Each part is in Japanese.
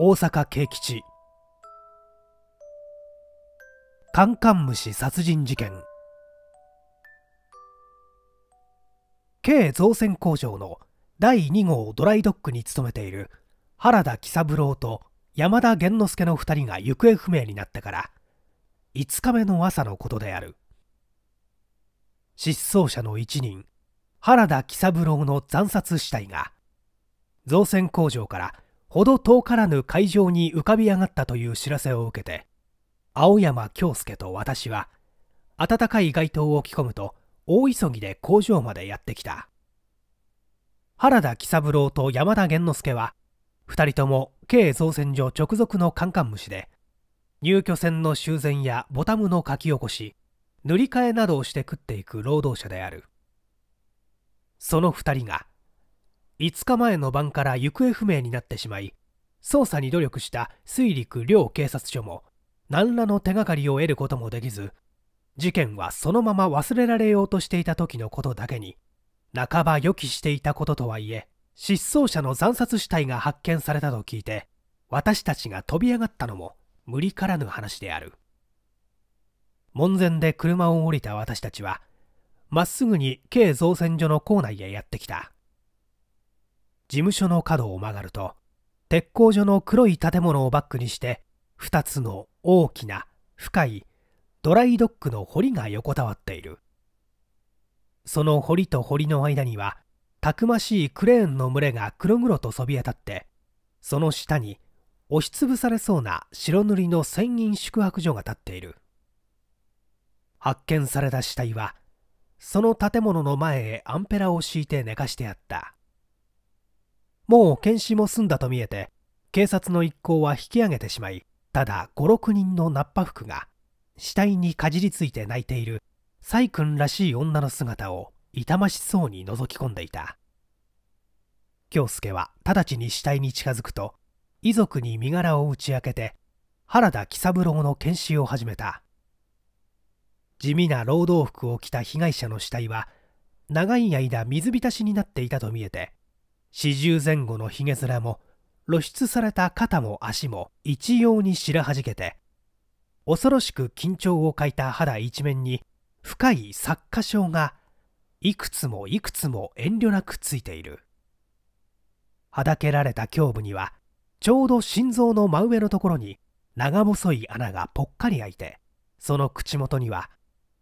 大阪慶吉カンカン虫殺人事件軽造船工場の第2号ドライドックに勤めている原田喜三郎と山田源之助の2人が行方不明になってから5日目の朝のことである失踪者の一人原田喜三郎の惨殺死体が造船工場からほど遠からぬ会場に浮かび上がったという知らせを受けて青山京介と私は暖かい街灯を着込むと大急ぎで工場までやってきた原田喜三郎と山田源之助は2人とも軽造船所直属のカンカン虫で入居船の修繕やボタムの書き起こし塗り替えなどをして食っていく労働者であるその2人が5日前の晩から行方不明になってしまい捜査に努力した水陸両警察署も何らの手がかりを得ることもできず事件はそのまま忘れられようとしていた時のことだけに半ば予期していたこととはいえ失踪者の惨殺死体が発見されたと聞いて私たちが飛び上がったのも無理からぬ話である門前で車を降りた私たちはまっすぐに軽造船所の構内へやってきた事務所の角を曲がると鉄工所の黒い建物をバックにして2つの大きな深いドライドックの堀が横たわっているその堀と堀の間にはたくましいクレーンの群れが黒々とそびえ立ってその下に押しつぶされそうな白塗りの船員宿泊所が建っている発見された死体はその建物の前へアンペラを敷いて寝かしてあったもう検視も済んだと見えて警察の一行は引き上げてしまいただ56人のナッパ服が死体にかじりついて泣いているサイ君らしい女の姿を痛ましそうに覗き込んでいた京介は直ちに死体に近づくと遺族に身柄を打ち明けて原田喜三郎の検視を始めた地味な労働服を着た被害者の死体は長い間水浸しになっていたと見えて四十前後のひげ面も露出された肩も足も一様に白はじけて恐ろしく緊張を欠いた肌一面に深い作家症がいくつもいくつも遠慮なくついているはだけられた胸部にはちょうど心臓の真上のところに長細い穴がぽっかり開いてその口元には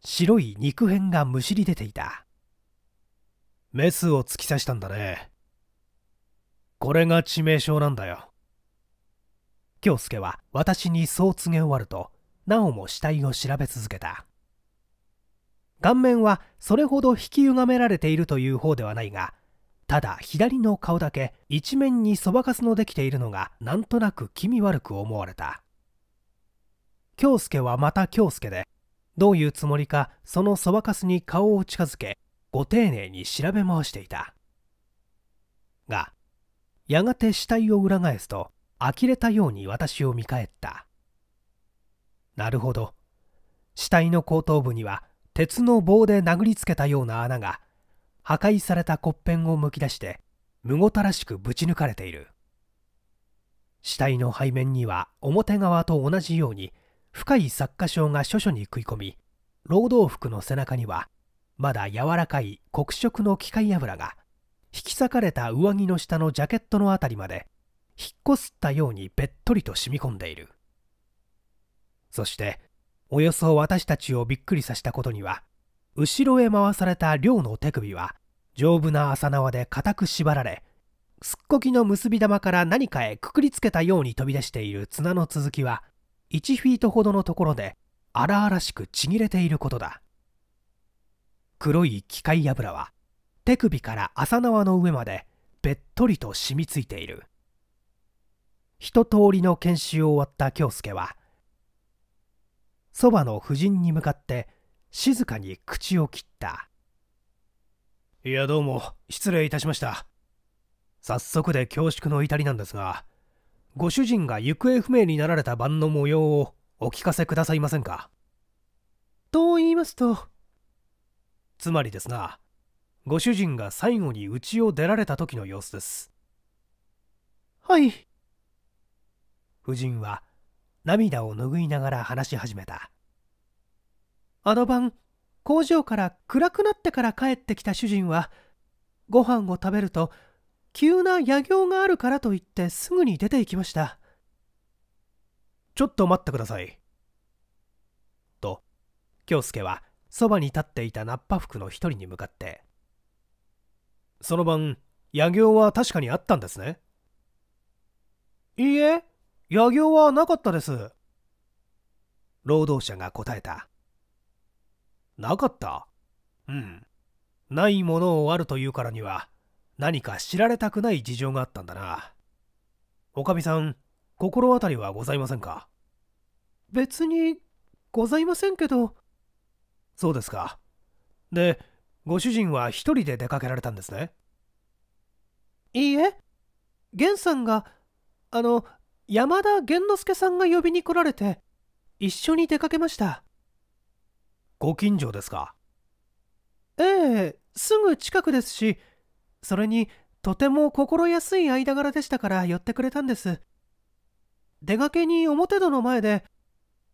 白い肉片がむしり出ていたメスを突き刺したんだねこれが致命傷なんだよ京介は私にそう告げ終わるとなおも死体を調べ続けた顔面はそれほど引き歪められているという方ではないがただ左の顔だけ一面にそばかすのできているのがなんとなく気味悪く思われた京介はまた京介でどういうつもりかそのそばかすに顔を近づけご丁寧に調べ回していたがやがて死体を裏返すと呆れたように私を見返ったなるほど死体の後頭部には鉄の棒で殴りつけたような穴が破壊された骨片をむき出してむごたらしくぶち抜かれている死体の背面には表側と同じように深い擦過傷が処々に食い込み労働服の背中にはまだ柔らかい黒色の機械油が引き裂かれた上着の下のジャケットの辺りまで引っこすったようにべっとりと染み込んでいるそしておよそ私たちをびっくりさせたことには後ろへ回された寮の手首は丈夫な麻縄で固く縛られすっこきの結び玉から何かへくくりつけたように飛び出している綱の続きは1フィートほどのところで荒々しくちぎれていることだ黒い機械油は手首から朝縄の上までべっとりと染みついている一通りの研修を終わった京介はそばの夫人に向かって静かに口を切ったいやどうも失礼いたしました早速で恐縮の至りなんですがご主人が行方不明になられた晩の模様をお聞かせくださいませんかと言いますとつまりですなご主人が最後に家を出られた時の様子ですはい夫人は涙を拭いながら話し始めたあの晩工場から暗くなってから帰ってきた主人はご飯を食べると急な野行があるからと言ってすぐに出て行きましたちょっと待ってくださいと京介はそばに立っていたナッパ服の一人に向かってその晩野行は確かにあったんですねいいえ野行はなかったです労働者が答えたなかったうんないものをあるというからには何か知られたくない事情があったんだなおかみさん心当たりはございませんか別にございませんけどそうですかでご主人は一人で出かけられたんですねいいえ源さんがあの山田源之助さんが呼びに来られて一緒に出かけましたご近所ですかええすぐ近くですしそれにとても心安い間柄でしたから寄ってくれたんです出かけに表戸の前で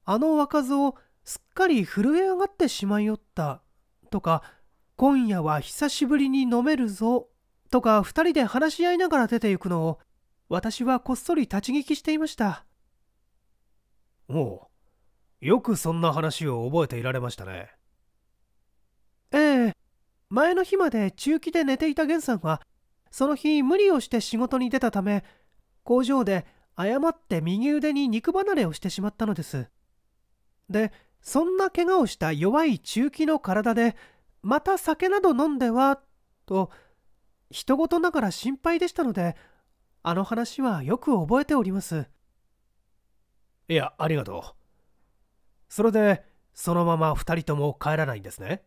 あの若造すっかり震え上がってしまいよったとか今夜は久しぶりに飲めるぞ、とか2人で話し合いながら出て行くのを、私はこっそり立ち聞きしていました。おおよくそんな話を覚えていられましたね。ええ、前の日まで中期で寝ていた源さんは、その日無理をして仕事に出たため、工場で誤って右腕に肉離れをしてしまったのです。で、そんな怪我をした弱い中期の体でまた酒など飲んでは、と、人事ながら心配でしたので、あの話はよく覚えております。いや、ありがとう。それで、そのまま2人とも帰らないんですね。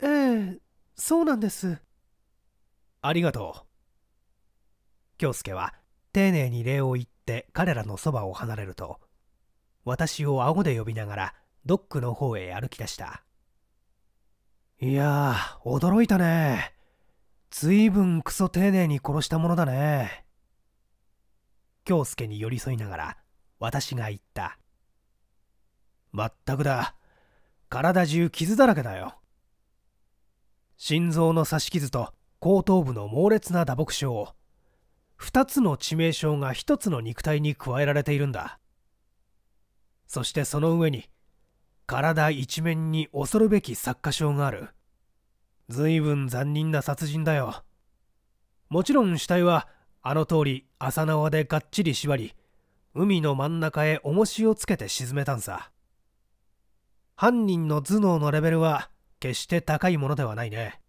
ええ、そうなんです。ありがとう。京介は、丁寧に礼を言って彼らのそばを離れると、私を顎で呼びながら、ドックの方へ歩き出した。いやー、驚いたね。ずいぶんクソ丁寧に殺したものだね。京介に寄り添いながら、私が言った。まったくだ。体中傷だらけだよ。心臓の刺し傷と後頭部の猛烈な打撲症。2つの致命傷が1つの肉体に加えられているんだ。そしてその上に、体一面に恐るべき作家賞がある随分残忍な殺人だよもちろん死体はあの通り浅縄でがっちり縛り海の真ん中へ重しをつけて沈めたんさ犯人の頭脳のレベルは決して高いものではないね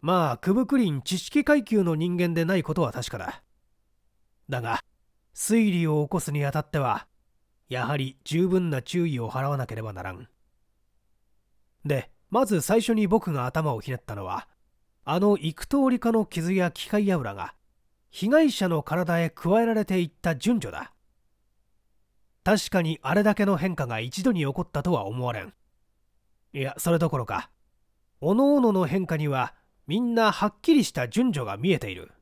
まあクブクリン知識階級の人間でないことは確かだだが推理を起こすにあたってはやはり十分な注意を払わなければならん。で、まず最初に僕が頭をひねったのは、あの幾通りかの傷や機械油が、被害者の体へ加えられていった順序だ。確かにあれだけの変化が一度に起こったとは思われん。いや、それどころか、おのおのの変化には、みんなはっきりした順序が見えている。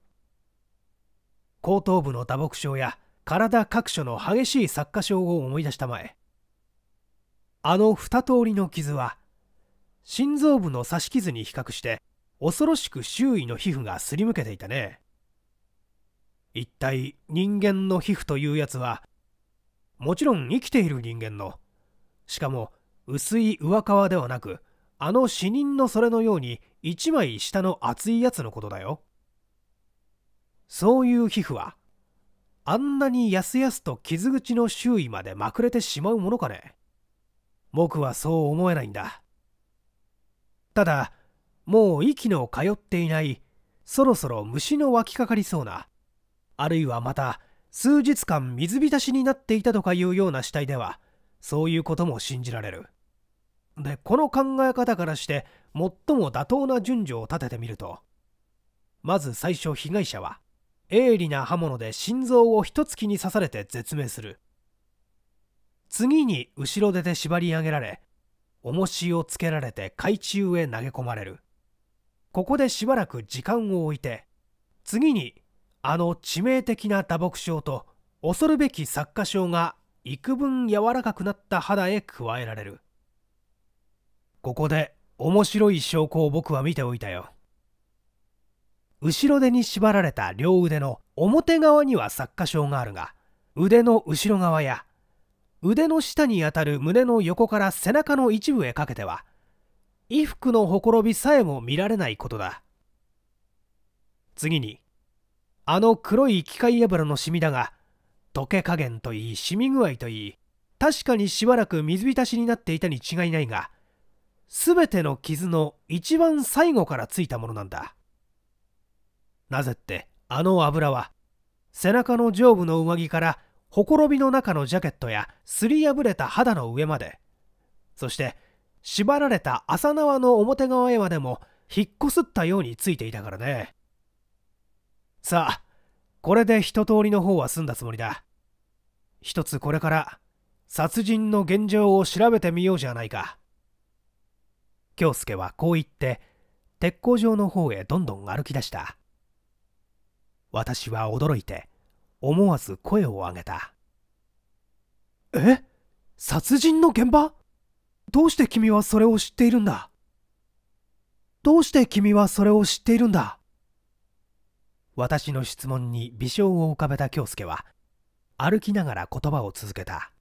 後頭部の打撲傷や体各所の激しい擦過症を思い出したまえあの二通りの傷は心臓部の刺し傷に比較して恐ろしく周囲の皮膚がすりむけていたね一体人間の皮膚というやつはもちろん生きている人間のしかも薄い上皮ではなくあの死人のそれのように一枚下の厚いやつのことだよそういう皮膚はあんなにやすやすと傷口の周囲までまくれてしまうものかね僕はそう思えないんだただもう息の通っていないそろそろ虫の湧きかかりそうなあるいはまた数日間水浸しになっていたとかいうような死体ではそういうことも信じられるでこの考え方からして最も妥当な順序を立ててみるとまず最初被害者は鋭利な刃物で心臓を一突きに刺されて絶命する次に後ろ手で縛り上げられ重しをつけられて海中へ投げ込まれるここでしばらく時間を置いて次にあの致命的な打撲症と恐るべき作家症が幾分柔らかくなった肌へ加えられるここで面白い証拠を僕は見ておいたよ後ろ手に縛られた両腕の表側には擦過傷があるが腕の後ろ側や腕の下にあたる胸の横から背中の一部へかけては衣服のほころびさえも見られないことだ次にあの黒い機械油のシミだが溶け加減といい染み具合といい確かにしばらく水浸しになっていたに違いないが全ての傷の一番最後からついたものなんだなぜってあの油は背中の上部の上着からほころびの中のジャケットやすり破れた肌の上までそして縛られた浅縄の表側へまでも引っこすったようについていたからねさあこれで一通りの方は済んだつもりだ一つこれから殺人の現状を調べてみようじゃないか京介はこう言って鉄工場の方へどんどん歩き出した私は驚いて思わず声を上げたえ殺人の現場どうして君はそれを知っているんだどうして君はそれを知っているんだ私の質問に微笑を浮かべた京介は歩きながら言葉を続けた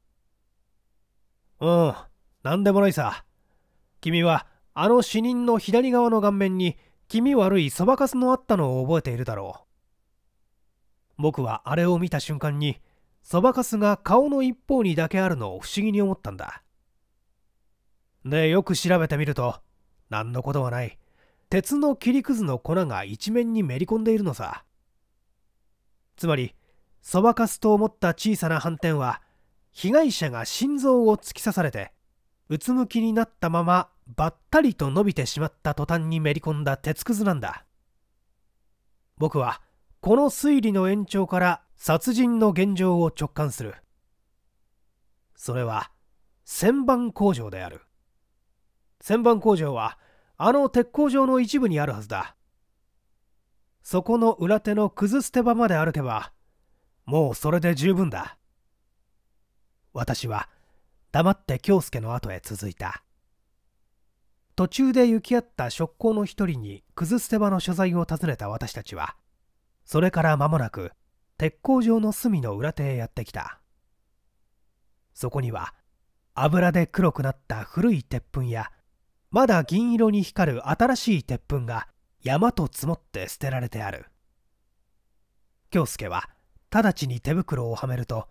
うん何でもないさ君はあの死人の左側の顔面に気味悪いそばかすのあったのを覚えているだろう僕はあれを見た瞬間にそばかすが顔の一方にだけあるのを不思議に思ったんだでよく調べてみると何のことはない鉄の切りくずの粉が一面にめり込んでいるのさつまりそばかすと思った小さな斑点は被害者が心臓を突き刺されてうつむきになったままばったりと伸びてしまった途端にめり込んだ鉄くずなんだ僕はこの推理の延長から殺人の現状を直感するそれは旋盤工場である旋盤工場はあの鉄工場の一部にあるはずだそこの裏手の崩捨て場まで歩けばもうそれで十分だ私は黙って京介の後へ続いた途中で行き合った職工の一人に崩捨て場の所在を尋ねた私たちはそれから間もなく鉄工場の隅の裏手へやってきたそこには油で黒くなった古い鉄粉やまだ銀色に光る新しい鉄粉が山と積もって捨てられてある京介は直ちに手袋をはめると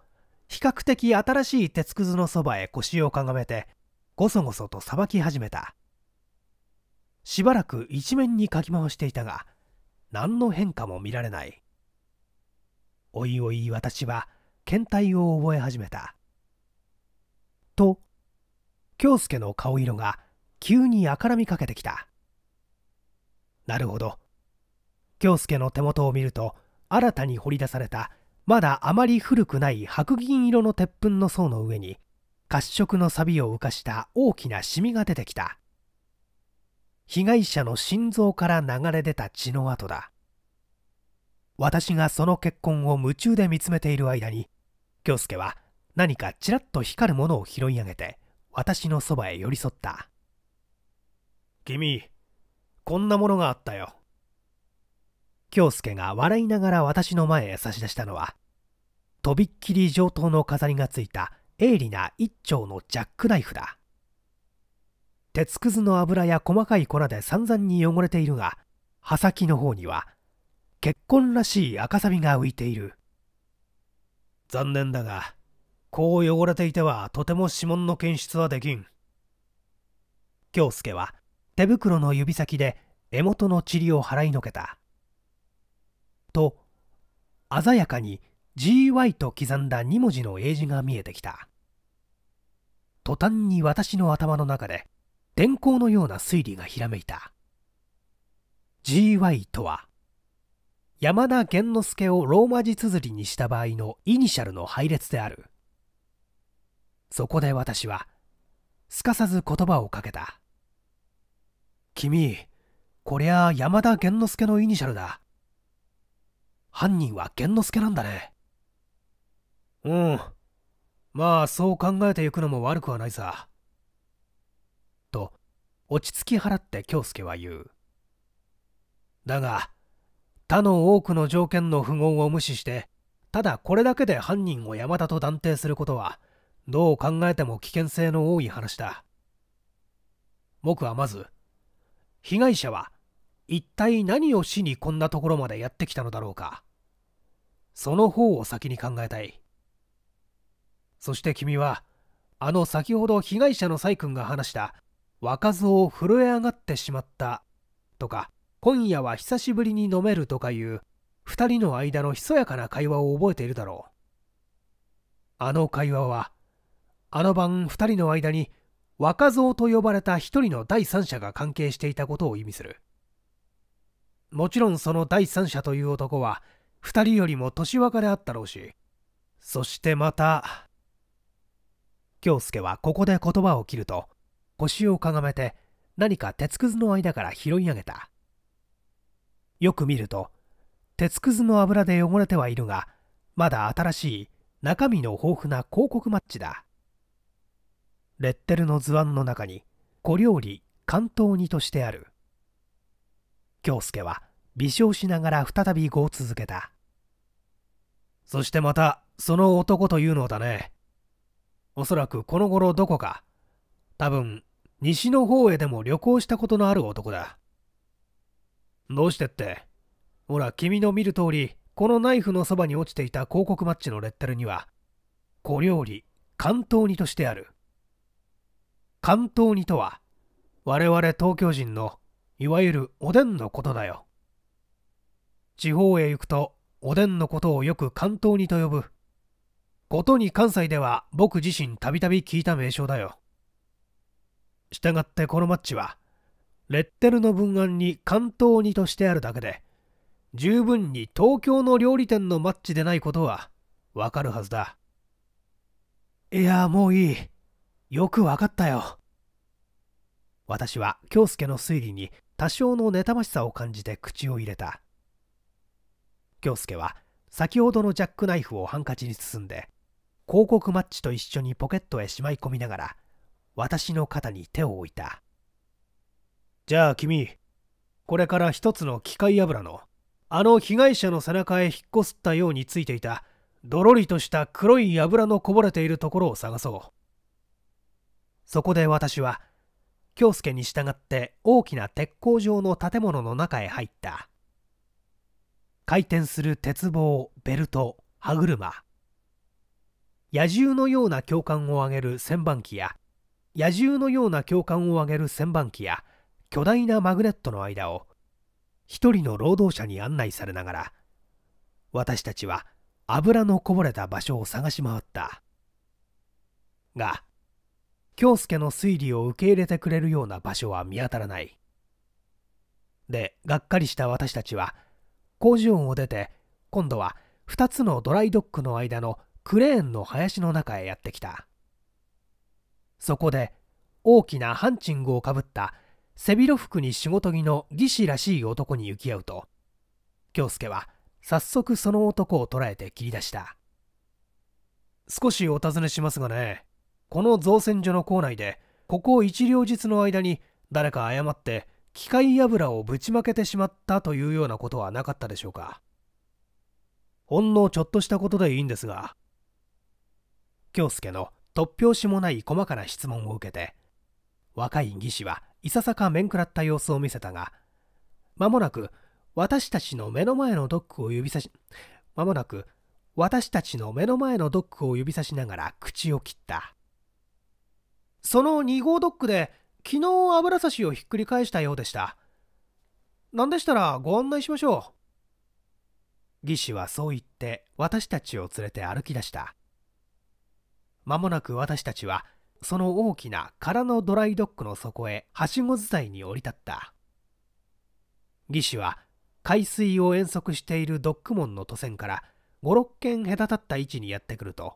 比較的新しい鉄くずのそばへ腰をかがめてごそごそとさばき始めたしばらく一面にかき回していたが何の変化も見られないおいおい私は倦怠を覚え始めたと京介の顔色が急にあからみかけてきたなるほど京介の手元を見ると新たに掘り出されたまだあまり古くない白銀色の鉄粉の層の上に褐色の錆を浮かした大きなシミが出てきた被害者の心臓から流れ出た血の跡だ私がその血痕を夢中で見つめている間に京介は何かちらっと光るものを拾い上げて私のそばへ寄り添った君こんなものがあったよ京介が笑いながら私の前へ差し出したのはとびっきり上等の飾りがついた鋭利な一丁のジャックナイフだ鉄くずの油や細かい粉で散々に汚れているが刃先の方には結婚らしい赤サビが浮いている残念だがこう汚れていてはとても指紋の検出はできん京介は手袋の指先で獲元の塵を払いのけたと鮮やかに GY と刻んだ2文字の英字が見えてきた途端に私の頭の中で電光のような推理がひらめいた GY とは山田玄之助をローマ字綴りにした場合のイニシャルの配列であるそこで私はすかさず言葉をかけた君こりゃ山田玄之助のイニシャルだ犯人は源之助なんだねうんまあそう考えていくのも悪くはないさ落ち着き払って京介は言うだが他の多くの条件の符号を無視してただこれだけで犯人を山田と断定することはどう考えても危険性の多い話だ僕はまず被害者は一体何をしにこんなところまでやってきたのだろうかその方を先に考えたいそして君はあの先ほど被害者の崔君が話した若造震え上がってしまったとか今夜は久しぶりに飲めるとかいう2人の間のひそやかな会話を覚えているだろうあの会話はあの晩2人の間に若造と呼ばれた1人の第三者が関係していたことを意味するもちろんその第三者という男は2人よりも年若であったろうしそしてまた京介はここで言葉を切ると腰をかがめて何か鉄くずの間から拾い上げたよく見ると鉄くずの油で汚れてはいるがまだ新しい中身の豊富な広告マッチだレッテルの図案の中に小料理関東煮としてある京介は微笑しながら再び碁を続けたそしてまたその男というのだねおそらくこの頃どこか多分西の方へでも旅行したことのある男だ。どうしてって、ほら君の見る通り、このナイフのそばに落ちていた広告マッチのレッテルには、小料理、関東煮としてある。関東煮とは、我々東京人の、いわゆるおでんのことだよ。地方へ行くと、おでんのことをよく関東煮と呼ぶ。ことに関西では僕自身たびたび聞いた名称だよ。したがってこのマッチは、レッテルの文案に関東にとしてあるだけで、十分に東京の料理店のマッチでないことはわかるはずだ。いや、もういい。よくわかったよ。私は京介の推理に多少の妬ましさを感じて口を入れた。京介は先ほどのジャックナイフをハンカチに包んで、広告マッチと一緒にポケットへしまい込みながら、私の肩に手を置いたじゃあ君これから一つの機械油のあの被害者の背中へ引っこすったようについていたどろりとした黒い油のこぼれているところを探そうそこで私は京介に従って大きな鉄工場の建物の中へ入った回転する鉄棒ベルト歯車野獣のような教官を上げる旋盤機や野獣のような共感を上げる旋盤機や巨大なマグネットの間を一人の労働者に案内されながら私たちは油のこぼれた場所を探し回ったが京介の推理を受け入れてくれるような場所は見当たらないでがっかりした私たちは工事音を出て今度は2つのドライドックの間のクレーンの林の中へやってきたそこで大きなハンチングをかぶった背広服に仕事着の技師らしい男に行き合うと京介は早速その男を捕らえて切り出した少しお尋ねしますがねこの造船所の構内でここ一両日の間に誰か誤って機械油をぶちまけてしまったというようなことはなかったでしょうかほんのちょっとしたことでいいんですが京介の突拍子もない細かな質問を受けて若い技師はいささか面食らった様子を見せたが間もなく私たちの目の前のドックを指さし間もなく私たちの目の前のドックを指さしながら口を切ったその2号ドックで昨日油差しをひっくり返したようでした何でしたらご案内しましょう技師はそう言って私たちを連れて歩き出した間もなく私たちはその大きな空のドライドックの底へはしご伝いに降り立った義士は海水を遠足しているドック門の渡船から56軒隔たった位置にやってくると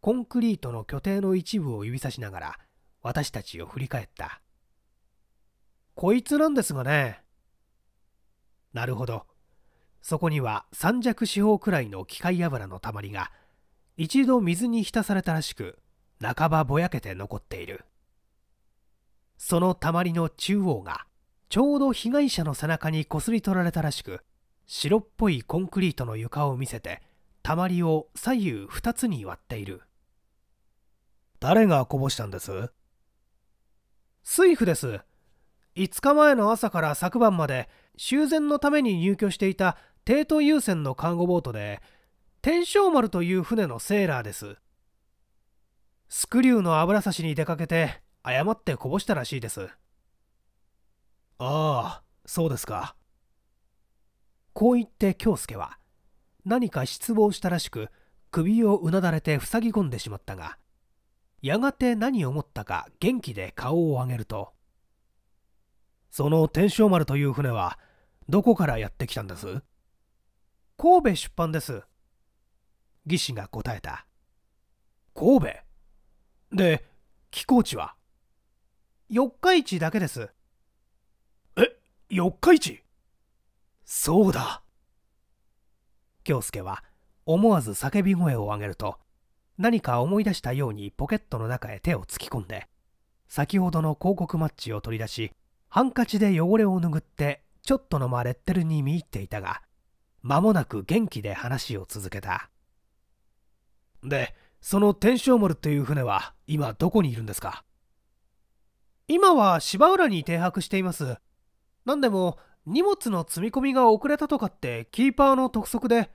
コンクリートの拠点の一部を指さしながら私たちを振り返ったこいつなんですがねなるほどそこには三尺四方くらいの機械油のたまりが一度水に浸されたらしく半ばぼやけて残っているそのたまりの中央がちょうど被害者の背中にこすり取られたらしく白っぽいコンクリートの床を見せてたまりを左右2つに割っている誰がこぼしたんです水夫です5日前の朝から昨晩まで修繕のために入居していた帝都優先の看護ボートで天正丸という船のセーラーです。スクリューの油差しに出かけて誤ってこぼしたらしいです。ああ、そうですか。こう言って京介は何か失望したらしく首をうなだれて塞ぎ込んでしまったがやがて何を思ったか元気で顔を上げるとその天正丸という船はどこからやってきたんです神戸出版です技師が答えた神戸で寄港地は四日市だけですえ四日市そうだ京介は思わず叫び声を上げると何か思い出したようにポケットの中へ手を突き込んで先ほどの広告マッチを取り出しハンカチで汚れを拭ってちょっとの間レッテルに見入っていたが間もなく元気で話を続けた。で、その天正丸という船は今どこにいるんですか今は芝浦に停泊しています。何でも荷物の積み込みが遅れたとかってキーパーの督促で、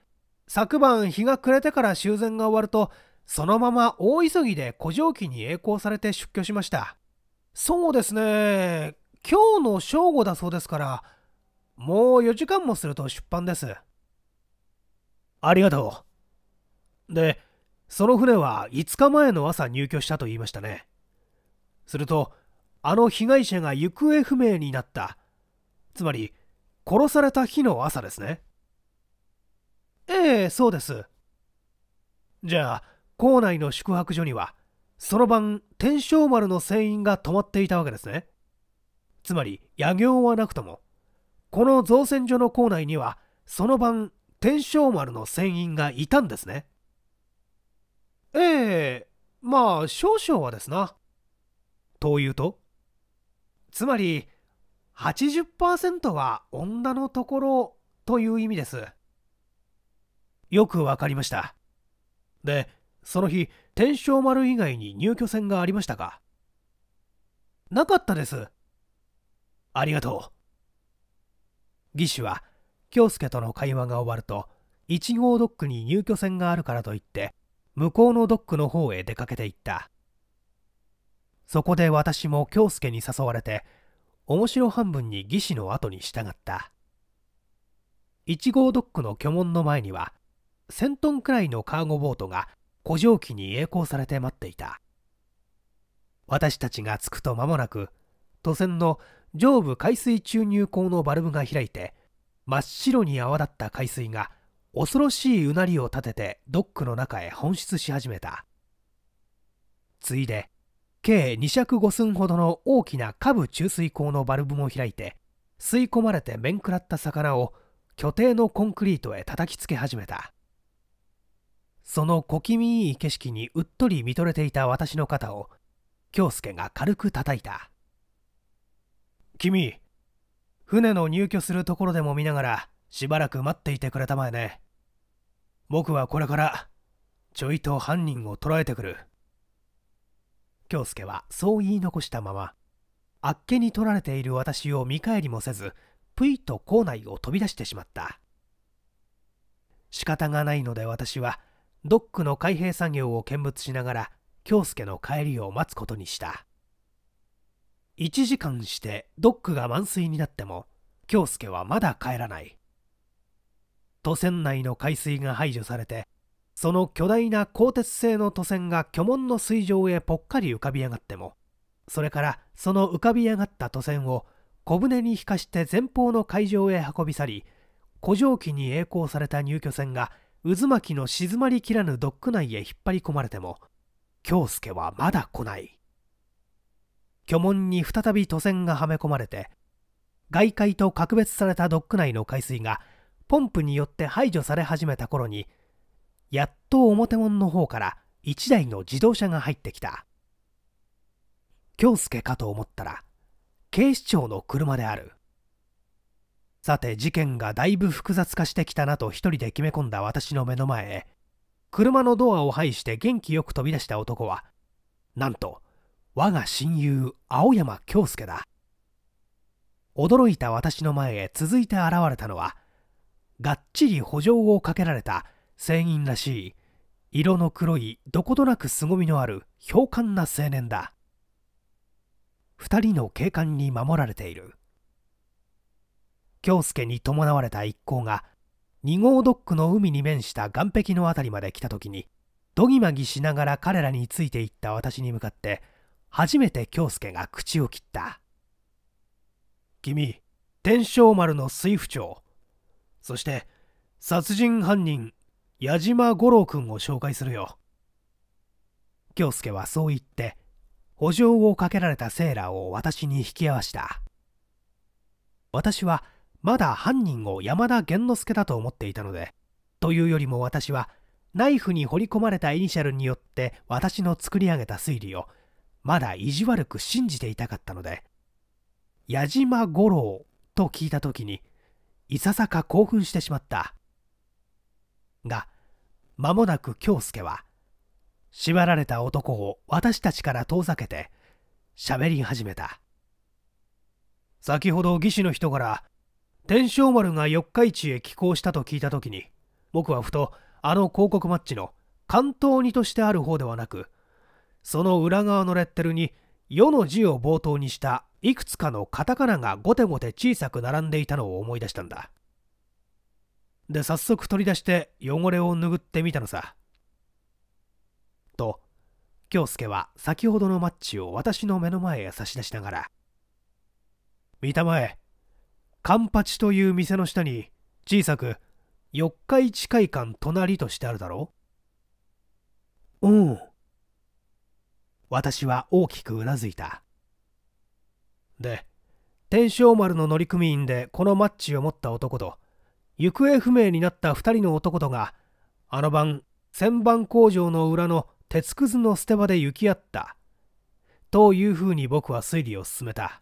昨晩日が暮れてから修繕が終わると、そのまま大急ぎで古城機に栄光されて出居しました。そうですね。今日の正午だそうですから、もう4時間もすると出版です。ありがとう。で、その船は5日前の朝入居したと言いましたね。すると、あの被害者が行方不明になった。つまり、殺された日の朝ですね。ええ、そうです。じゃあ、校内の宿泊所には、その晩、天正丸の船員が泊まっていたわけですね。つまり、野業はなくとも、この造船所の構内には、その晩、天正丸の船員がいたんですね。ええまあ少々はですな。というとつまり80%は女のところという意味です。よくわかりました。で、その日、天正丸以外に入居船がありましたかなかったです。ありがとう。義手は、京介との会話が終わると、1号ドックに入居船があるからといって、向こうのドックの方へ出かけていったそこで私も京介に誘われて面白半分に義士の後に従った1号ドックの巨門の前には1000トンくらいのカーゴボートが古城機に栄光されて待っていた私たちが着くと間もなく渡船の上部海水注入口のバルブが開いて真っ白に泡立った海水が恐ろしいうなりを立ててドックの中へ奔出し始めたついで計2尺5寸ほどの大きな下部注水口のバルブも開いて吸い込まれて面食らった魚を巨点のコンクリートへ叩きつけ始めたその小気味いい景色にうっとり見とれていた私の肩を京介が軽く叩いた君船の入居するところでも見ながらしばらく待っていてくれたまえね僕はこれからちょいと犯人を捕らえてくる京介はそう言い残したままあっけに取られている私を見返りもせずぷいと校内を飛び出してしまった仕方がないので私はドックの開閉作業を見物しながら京介の帰りを待つことにした1時間してドックが満水になっても京介はまだ帰らない都船内の海水が排除されてその巨大な鋼鉄製の都船が巨門の水上へぽっかり浮かび上がってもそれからその浮かび上がった都船を小舟に引かして前方の海上へ運び去り古城機に栄光された入居船が渦巻きの静まりきらぬドック内へ引っ張り込まれても京介はまだ来ない巨門に再び渡船がはめ込まれて外界と格別されたドック内の海水がポンプによって排除され始めた頃にやっと表門の方から1台の自動車が入ってきた京介かと思ったら警視庁の車であるさて事件がだいぶ複雑化してきたなと一人で決め込んだ私の目の前へ車のドアを排して元気よく飛び出した男はなんと我が親友青山京介だ驚いた私の前へ続いて現れたのはがっちり補助をかけられた船員らしい色の黒いどことなく凄みのあるかんな青年だ2人の警官に守られている京介に伴われた一行が2号ドックの海に面した岸壁の辺りまで来た時にどぎまぎしながら彼らについていった私に向かって初めて京介が口を切った君天正丸の水府長そして殺人犯人矢島五郎君を紹介するよ京介はそう言って補助をかけられたセーラーを私に引き合わした私はまだ犯人を山田源之助だと思っていたのでというよりも私はナイフに彫り込まれたイニシャルによって私の作り上げた推理をまだ意地悪く信じていたかったので矢島五郎と聞いた時にいささか興奮してしまったが間もなく京介は縛られた男を私たちから遠ざけて喋り始めた先ほど技師の人から天正丸が四日市へ寄港したと聞いた時に僕はふとあの広告マッチの関東にとしてある方ではなくその裏側のレッテルに世の字を冒頭にしたいくつかのカタカナがゴテゴテ小さく並んでいたのを思い出したんだで早速取り出して汚れを拭ってみたのさと京介は先ほどのマッチを私の目の前へ差し出しながら「見たまえカンパチという店の下に小さく四日市会館隣としてあるだろう」うん私は大きくうなずいたで天正丸の乗組員でこのマッチを持った男と行方不明になった2人の男とがあの晩旋盤工場の裏の鉄くずの捨て場で行き合ったというふうに僕は推理を進めた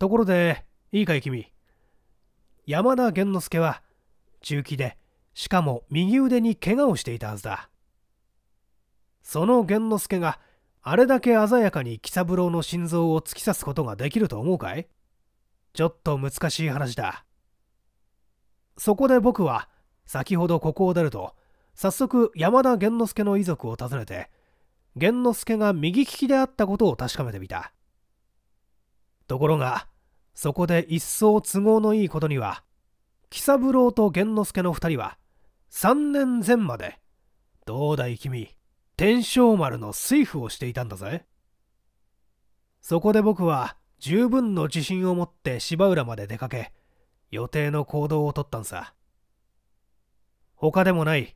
ところでいいかい君山田源之助は中期でしかも右腕に怪我をしていたはずだその玄之助があれだけ鮮やかに喜三郎の心臓を突き刺すことができると思うかいちょっと難しい話だそこで僕は先ほどここを出ると早速山田玄之助の遺族を訪ねて玄之助が右利きであったことを確かめてみたところがそこで一層都合のいいことには喜三郎と玄之助の2人は3年前までどうだい君天正丸の水夫をしていたんだぜ。そこで僕は十分の自信を持って芝浦まで出かけ、予定の行動をとったんさ。他でもない。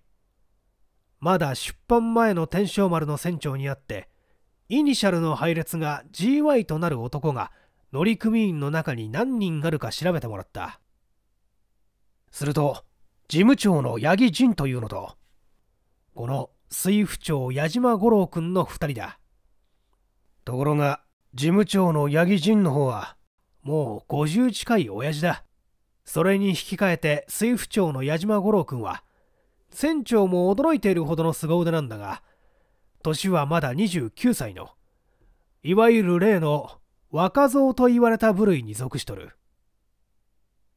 まだ出版前の天正丸の船長にあって、イニシャルの配列が GY となる男が乗組員の中に何人あるか調べてもらった。すると、事務長の八木仁というのと、この水府長矢島五郎君の2人だところが事務長の八木仁の方はもう50近い親父だそれに引き換えて水府長の矢島五郎君は船長も驚いているほどの凄腕なんだが年はまだ29歳のいわゆる例の若造と言われた部類に属しとる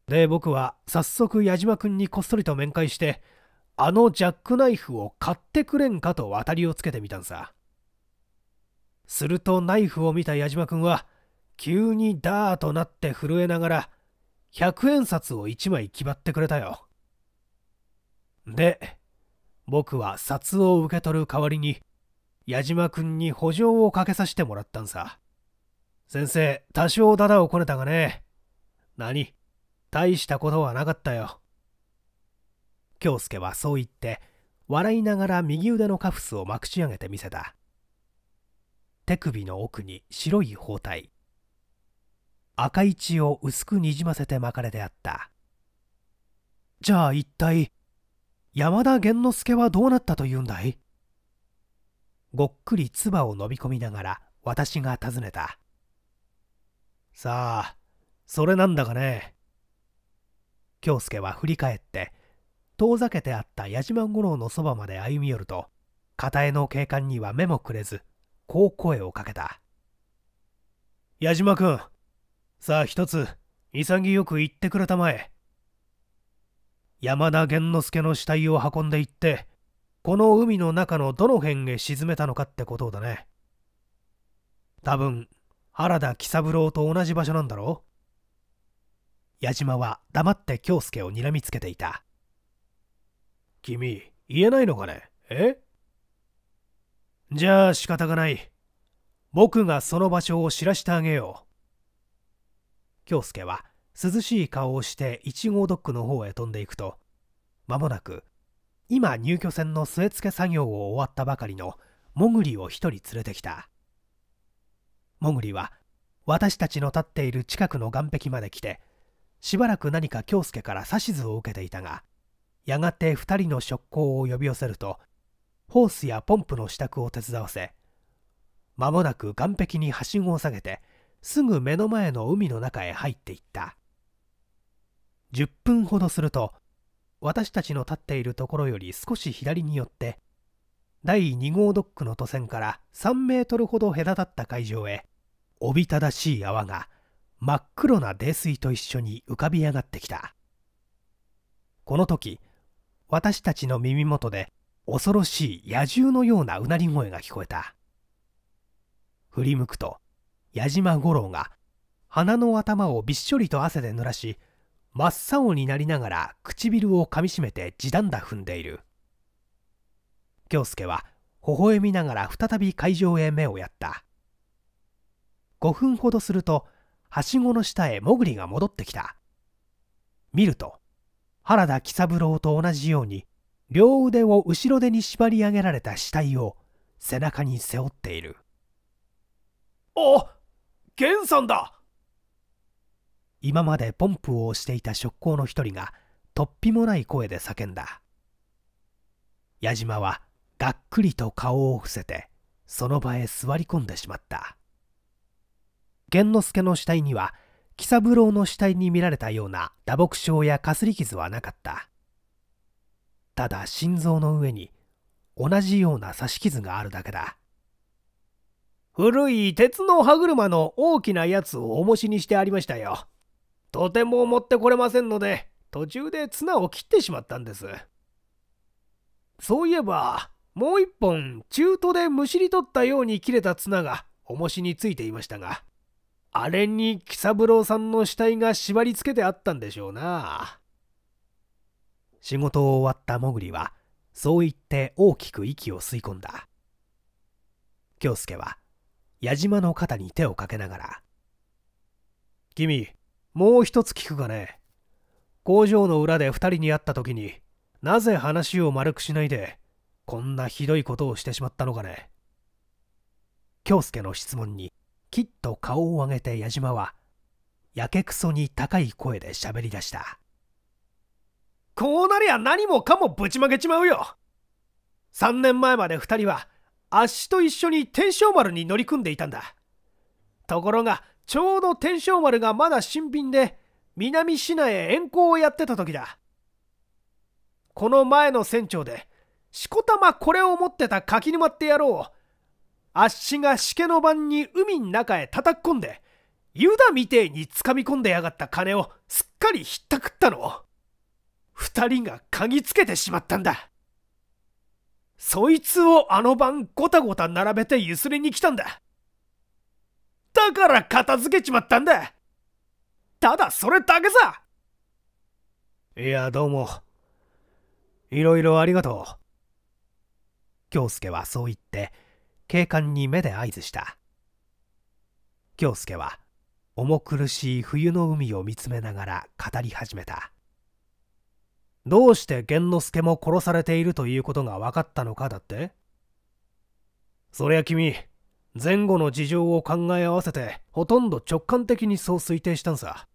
で僕は早速矢島君にこっそりと面会してあのジャックナイフを買ってくれんかと渡りをつけてみたんさするとナイフを見た矢島君は急にダーとなって震えながら100円札を1枚決まってくれたよで僕は札を受け取る代わりに矢島君に補助をかけさせてもらったんさ先生多少ダダをこねたがね何大したことはなかったよ京介はそう言って笑いながら右腕のカフスをまくし上げてみせた手首の奥に白い包帯赤い血を薄くにじませて巻かれてあったじゃあ一体山田源之助はどうなったというんだいごっくり唾を飲み込みながら私が尋ねたさあそれなんだかね京介は振り返って遠ざけてあった矢島五郎のそばまで歩み寄ると片江の警官には目もくれずこう声をかけた矢島君さあ一つ潔く言ってくれたまえ山田源之助の死体を運んでいってこの海の中のどの辺へ沈めたのかってことだね多分原田喜三郎と同じ場所なんだろう矢島は黙って京介を睨みつけていた君、言えないのかねえじゃあ仕方がない。僕がその場所を知らしてあげよう。京介は涼しい顔をして1号ドックの方へ飛んでいくと、間もなく、今入居船の据え付け作業を終わったばかりのモグリを一人連れてきた。モグリは私たちの立っている近くの岸壁まで来て、しばらく何か京介から指図を受けていたが、やがて2人の職工を呼び寄せるとホースやポンプの支度を手伝わせ間もなく岸壁にはしごを下げてすぐ目の前の海の中へ入っていった10分ほどすると私たちの立っているところより少し左に寄って第2号ドックの渡船から3メートルほど隔たった会場へおびただしい泡が真っ黒な泥水と一緒に浮かび上がってきたこの時私たちの耳元で恐ろしい野獣のようなうなり声が聞こえた振り向くと矢島五郎が鼻の頭をびっしょりと汗で濡らし真っ青になりながら唇をかみしめて地団打踏んでいる京介は微笑みながら再び会場へ目をやった5分ほどするとはしごの下へもぐりが戻ってきた見ると原田喜三郎と同じように両腕を後ろ手に縛り上げられた死体を背中に背負っているあ源さんだ今までポンプを押していた職工の一人が突飛もない声で叫んだ矢島はがっくりと顔を伏せてその場へ座り込んでしまった玄之助の死体には喜三郎の死体に見られたような打撲傷やかすり傷はなかったただ心臓の上に同じような刺し傷があるだけだ古い鉄の歯車の大きなやつを重しにしてありましたよとても持ってこれませんので途中で綱を切ってしまったんですそういえばもう一本中途でむしり取ったように切れた綱が重しについていましたがあれに喜三郎さんの死体が縛り付けてあったんでしょうな。仕事を終わったモグりは、そう言って大きく息を吸い込んだ。京介は、矢島の肩に手をかけながら、君、もう一つ聞くかね。工場の裏で二人に会った時に、なぜ話を丸くしないで、こんなひどいことをしてしまったのかね。京介の質問に、きっと顔を上げて矢島はやけくそに高い声で喋り出したこうなりゃ何もかもぶちまけちまうよ3年前まで2人はあっしと一緒に天正丸に乗り組んでいたんだところがちょうど天正丸がまだ新品で南シナへ遠行をやってた時だこの前の船長でしこたまこれを持ってた柿沼って野郎をあっしがしけの晩に海ん中へ叩き込んで、ユダみてえにつかみ込んでやがった金をすっかりひったくったのを、二人が嗅ぎつけてしまったんだ。そいつをあの晩ごたごた並べてゆすりに来たんだ。だから片付けちまったんだ。ただそれだけさ。いや、どうも。いろいろありがとう。京介はそう言って、警官に目で合図した京介は重苦しい冬の海を見つめながら語り始めたどうして源之助も殺されているということが分かったのかだってそりゃ君前後の事情を考え合わせてほとんど直感的にそう推定したんさ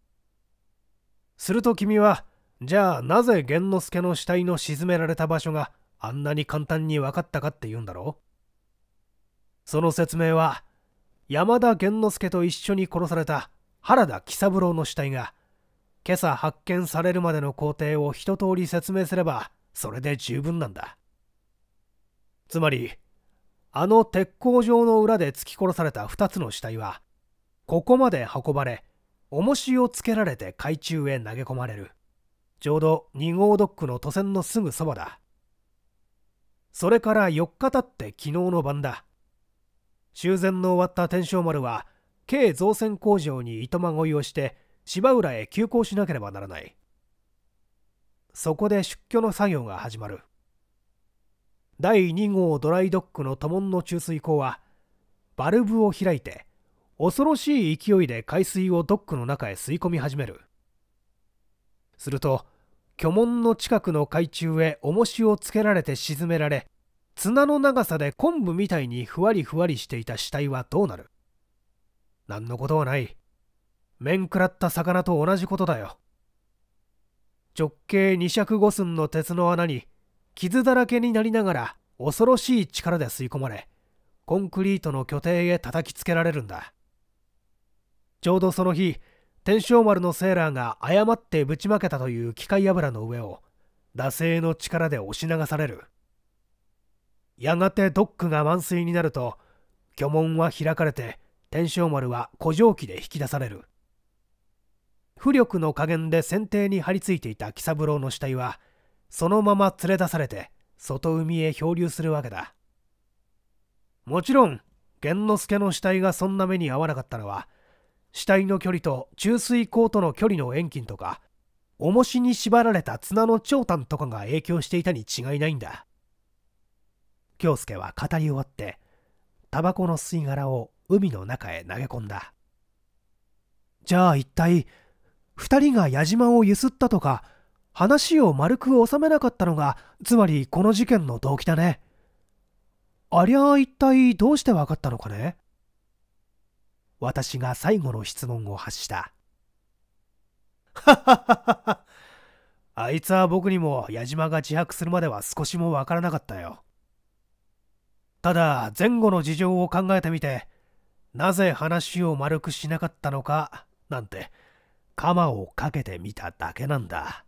すると君はじゃあなぜ源之助の死体の沈められた場所があんなに簡単に分かったかって言うんだろその説明は山田源之助と一緒に殺された原田喜三郎の死体が今朝発見されるまでの工程を一通り説明すればそれで十分なんだつまりあの鉄工場の裏で突き殺された2つの死体はここまで運ばれ重しをつけられて海中へ投げ込まれるちょうど2号ドックの渡船のすぐそばだそれから4日経って昨日の晩だ修繕の終わった天正丸は軽造船工場に糸満追いをして芝浦へ急行しなければならないそこで出居の作業が始まる第2号ドライドックの多門の注水口はバルブを開いて恐ろしい勢いで海水をドックの中へ吸い込み始めるすると巨門の近くの海中へ重しをつけられて沈められ綱の長さで昆布みたいにふわりふわりしていた死体はどうなる何のことはない。面食らった魚と同じことだよ。直径2尺5寸の鉄の穴に傷だらけになりながら恐ろしい力で吸い込まれ、コンクリートの拠点へ叩きつけられるんだ。ちょうどその日、天正丸のセーラーが誤ってぶちまけたという機械油の上を、惰性の力で押し流される。やがてドックが満水になると巨門は開かれて天正丸は古城機で引き出される浮力の加減で船底に張り付いていた喜三郎の死体はそのまま連れ出されて外海へ漂流するわけだもちろん玄之助の死体がそんな目に遭わなかったのは死体の距離と注水口との距離の遠近とか重しに縛られた綱の長短とかが影響していたに違いないんだ京介は語り終わってタバコの吸い殻を海の中へ投げ込んだじゃあ一体2人が矢島をゆすったとか話を丸く収めなかったのがつまりこの事件の動機だねありゃあ一体どうして分かったのかね私が最後の質問を発したあいつは僕にも矢島が自白するまでは少しも分からなかったよただ前後の事情を考えてみてなぜ話を丸くしなかったのかなんて鎌をかけてみただけなんだ。